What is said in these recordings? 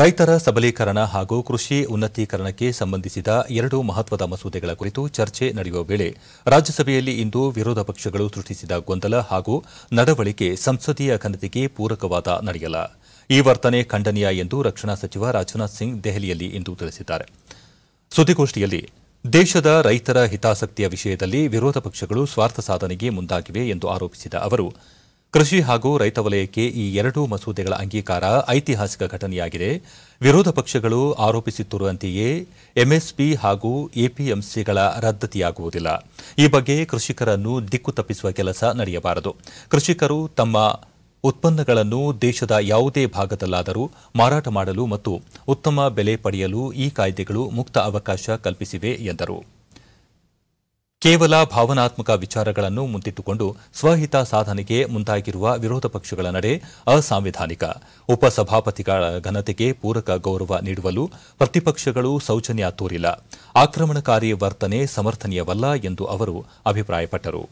ರೈತರ ಸಬಲೀಕರಣ ಹಾಗೂ ಕೃಷಿ ಉನ್ನತೀಕರಣಕ್ಕೆ ಸಂಬಂಧಿಸಿದ ಎರಡು ಮಹತ್ವದ ಮಸೂದೆಗಳ ಕುರಿತು ಚರ್ಚೆ ನಡೆಯುವ ವೇಳೆ ರಾಜ್ಯಸಭೆಯಲ್ಲಿ ಇಂದು ವಿರೋಧ ಪಕ್ಷಗಳು ಸೃಷ್ಟಿಸಿದ ಗೊಂದಲ ಹಾಗೂ ನಡವಳಿಕೆ ಸಂಸದೀಯ ಘನತೆಗೆ ಪೂರಕವಾದ ನಡೆಯಲ್ಲ ಈ ವರ್ತನೆ ಖಂಡನೀಯ ಎಂದು ರಕ್ಷಣಾ ಸಚಿವ ರಾಜನಾಥ್ ಸಿಂಗ್ ದೆಹಲಿಯಲ್ಲಿ ಇಂದು ತಿಳಿಸಿದ್ದಾರೆ ಸುದ್ದಿಗೋಷ್ಠಿಯಲ್ಲಿ ದೇಶದ ರೈತರ ಹಿತಾಸಕ್ತಿಯ ವಿಷಯದಲ್ಲಿ ವಿರೋಧ ಪಕ್ಷಗಳು ಸ್ವಾರ್ಥ ಸಾಧನೆಗೆ ಮುಂದಾಗಿವೆ ಎಂದು ಆರೋಪಿಸಿದ ಅವರು ಕೃಷಿ ಹಾಗೂ ರೈತ ವಲಯಕ್ಕೆ ಈ ಎರಡೂ ಮಸೂದೆಗಳ ಅಂಗೀಕಾರ ಐತಿಹಾಸಿಕ ಘಟನೆಯಾಗಿದೆ ವಿರೋಧ ಪಕ್ಷಗಳು ಆರೋಪಿಸುತ್ತಿರುವಂತೆಯೇ ಎಂಎಸ್ಪಿ ಹಾಗೂ ಎಪಿಎಂಸಿಗಳ ರದ್ದತಿಯಾಗುವುದಿಲ್ಲ ಈ ಬಗ್ಗೆ ಕೃಷಿಕರನ್ನು ದಿಕ್ಕು ತಪ್ಪಿಸುವ ಕೆಲಸ ನಡೆಯಬಾರದು ಕೃಷಿಕರು ತಮ್ಮ ಉತ್ಪನ್ನಗಳನ್ನು ದೇಶದ ಯಾವುದೇ ಭಾಗದಲ್ಲಾದರೂ ಮಾರಾಟ ಮಾಡಲು ಮತ್ತು ಉತ್ತಮ ಬೆಲೆ ಪಡೆಯಲು ಈ ಕಾಯ್ದೆಗಳು ಮುಕ್ತ ಅವಕಾಶ ಕಲ್ಪಿಸಿವೆ ಎಂದರು केवला भावनत्मक विचारಗಳನ್ನು ಮುತ್ತಿಟ್ಟುಕೊಂಡು ಸ್ವಹಿತಾ ಸಾಧನಿಕೆ ಮುಂತಾಗಿರುವ ವಿರೋಧ ಪಕ್ಷಗಳ ನಡೆ ಅಸಂವಿಧಾನಿಕ ಉಪಸಭಾಪತಿಗಳ ಗನತೆಗೆ ಪೂರಕ ಗೌರವ ನೀಡುವಲು ಪ್ರತಿಪಕ್ಷಗಳು ಸೌಚನ್ಯ ತೋರಿಲ್ಲ ಆಕ್ರಮಣಕಾರಿ ವರ್ತನೆ ಸಮರ್ಥನೀಯವಲ್ಲ ಎಂದು ಅವರು ಅಭಿಪ್ರಾಯಪಟ್ಟರು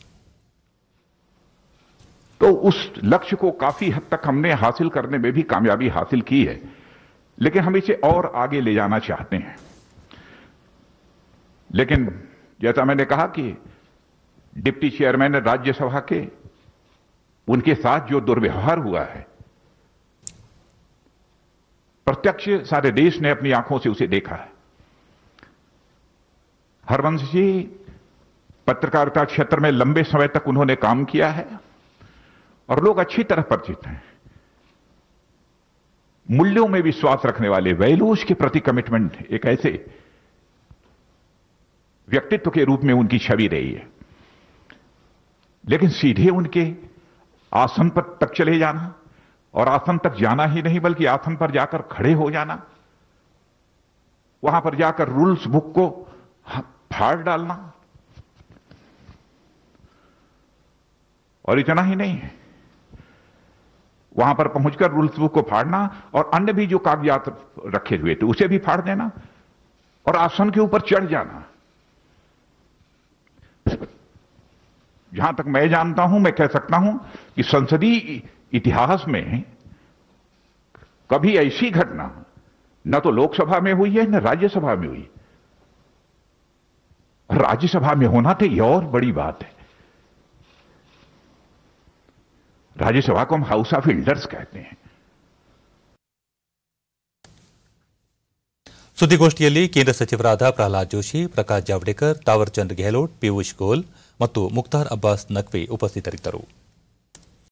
तो उस लक्ष्य को काफी हद तक हमने हासिल करने में भी कामयाबी हासिल की है लेकिन हम इसे और आगे ले जाना चाहते हैं लेकिन जैसा तो मैंने कहा कि डिप्टी चेयरमैन राज्यसभा के उनके साथ जो दुर्व्यवहार हुआ है प्रत्यक्ष सारे देश ने अपनी आंखों से उसे देखा है हरवंश जी पत्रकारिता क्षेत्र में लंबे समय तक उन्होंने काम किया है और लोग अच्छी तरह परिचित हैं मूल्यों में विश्वास रखने वाले वैल्यूज के प्रति कमिटमेंट एक ऐसे व्यक्तित्व के रूप में उनकी छवि रही है लेकिन सीधे उनके आसन पर तक चले जाना और आसन तक जाना ही नहीं बल्कि आसन पर जाकर खड़े हो जाना वहां पर जाकर रूल्स बुक को फाड़ डालना और इतना ही नहीं वहां पर पहुंचकर रूल्स बुक को फाड़ना और अन्य भी जो कागजात रखे हुए थे उसे भी फाड़ देना और आसन के ऊपर चढ़ जाना जहां तक मैं जानता हूं मैं कह सकता हूं कि संसदीय इतिहास में कभी ऐसी घटना न तो लोकसभा में हुई है न राज्यसभा में हुई राज्यसभा में होना तो यह और बड़ी बात है राज्यसभा को हम हाउस ऑफ इल्डर्स कहते हैं ಸುದ್ದಿಗೋಷ್ಠಿಯಲ್ಲಿ ಕೇಂದ್ರ ಸಚಿವರಾದ ಪ್ರಹ್ಲಾದ್ ಜೋಶಿ ಪ್ರಕಾಶ್ ಜಾವಡೇಕರ್ ತಾವರ್ಚಂದ್ ಗೆಹ್ಲೋಟ್ ಪಿಯೂಷ್ ಗೋಲ್ ಮತ್ತು ಮುಖ್ತಾರ್ ಅಬ್ಬಾಸ್ ನಕ್ವಿ ಉಪಸ್ಥಿತರಿದ್ದರು